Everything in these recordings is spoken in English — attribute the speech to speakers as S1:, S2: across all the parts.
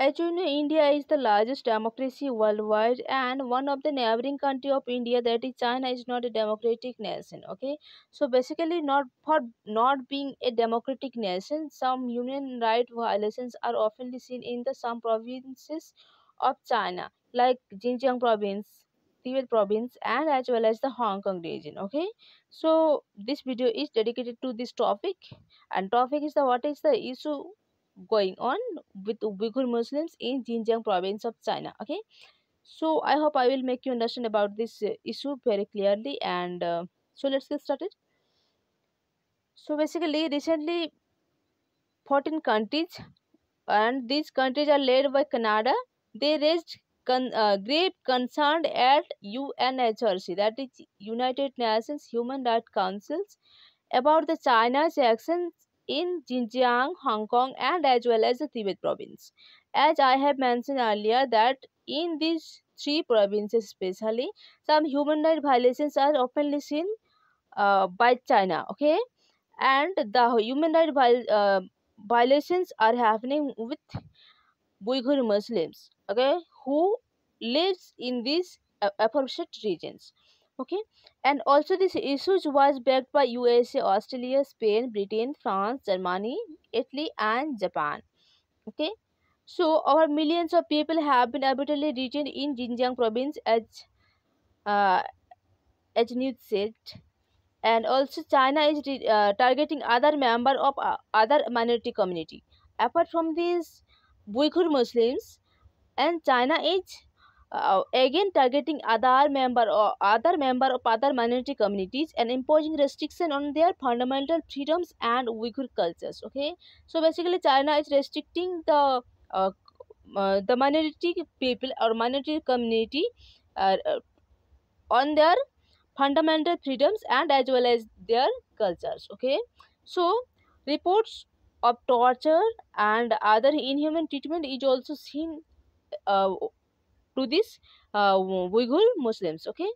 S1: As you know, India is the largest democracy worldwide and one of the neighboring country of India that is China is not a democratic nation. Okay. So basically not for not being a democratic nation, some human rights violations are often seen in the some provinces of China, like Xinjiang province, Tibet province and as well as the Hong Kong region. Okay, so this video is dedicated to this topic, and topic is the what is the issue going on with Uyghur Muslims in Xinjiang province of China. Okay, so I hope I will make you understand about this uh, issue very clearly. And uh, so let's get started. So basically, recently, 14 countries, and these countries are led by Canada. They raised con- uh, grave concern at UNHRC, that is United Nations Human Rights Councils, about the China's actions in Xinjiang, Hong Kong and as well as the Tibet province. As I have mentioned earlier that in these three provinces especially, some human rights violations are openly seen uh, by China, okay? And the human rights viol uh, violations are happening with Uyghur Muslims, okay, who lives in these uh, aforementioned regions okay and also this issues was backed by usa australia spain britain france germany italy and japan okay so over millions of people have been arbitrarily detained in Xinjiang province as uh, as news said and also China is uh, targeting other member of uh, other minority community apart from these Uyghur Muslims and China is uh, again targeting other member or other member of other minority communities and imposing restriction on their fundamental freedoms and Uyghur cultures. Okay, so basically China is restricting the uh, uh, the minority people or minority community uh, uh, on their fundamental freedoms and as well as their cultures. Okay, so reports of torture and other inhuman treatment is also seen uh, to this, uh, Uyghur Muslims. Okay,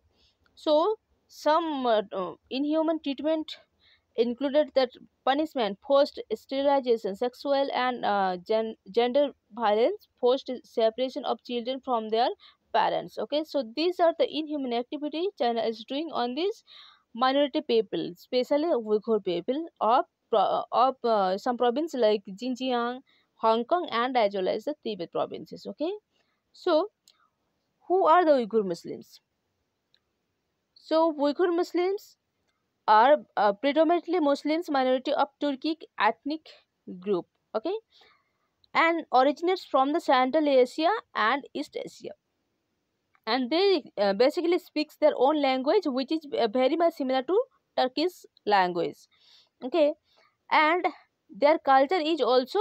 S1: so some uh, uh, inhuman treatment included that punishment, forced sterilization, sexual and uh, gen gender violence, forced separation of children from their parents. Okay, so these are the inhuman activity China is doing on these minority people, especially Uyghur people of of uh, some provinces like Xinjiang, Hong Kong, and as well as the Tibet provinces. Okay, so who are the Uyghur Muslims? So Uyghur Muslims are uh, predominantly Muslims minority of Turkic ethnic group. Okay, and originates from the Central Asia and East Asia and they uh, basically speaks their own language which is uh, very much similar to turkish language okay and their culture is also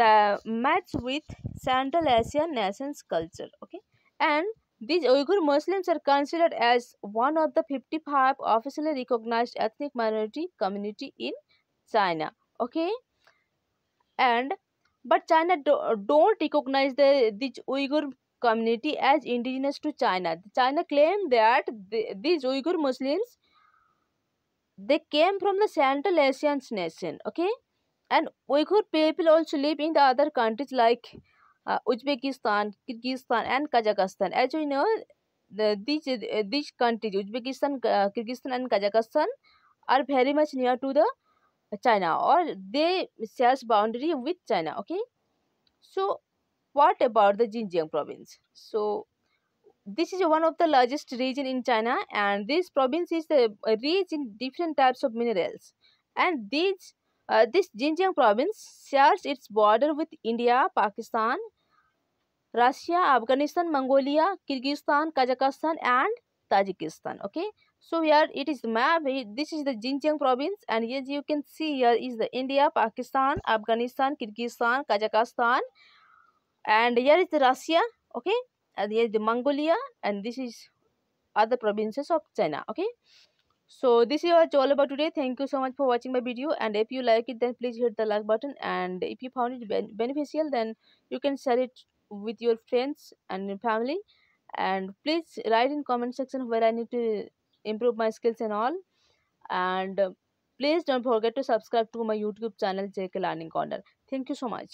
S1: the match with central asian nations culture okay and these Uyghur Muslims are considered as one of the 55 officially recognized ethnic minority community in China. Okay, and but China do, don't recognize the these Uyghur community as indigenous to China. China claim that the, these Uyghur Muslims they came from the Central Asian nation. Okay, and Uyghur people also live in the other countries like uh, Uzbekistan, Kyrgyzstan, and Kazakhstan. As you know, the, these, uh, these countries, Uzbekistan, uh, Kyrgyzstan, and Kazakhstan, are very much near to the China or they share boundary with China. Okay, so what about the Xinjiang province? So this is one of the largest region in China, and this province is the rich in different types of minerals, and these uh, this Xinjiang province shares its border with India, Pakistan, Russia Afghanistan Mongolia Kyrgyzstan Kazakhstan and Tajikistan okay so here it is map this is the Xinjiang province and yeah you can see here is the India Pakistan Afghanistan Kyrgyzstan Kazakhstan and here is the Russia okay and here is the Mongolia and this is other provinces of China okay so this is all about today thank you so much for watching my video and if you like it then please hit the like button and if you found it ben beneficial then you can share it with your friends and your family and please write in comment section where i need to improve my skills and all and uh, please don't forget to subscribe to my youtube channel jk learning corner thank you so much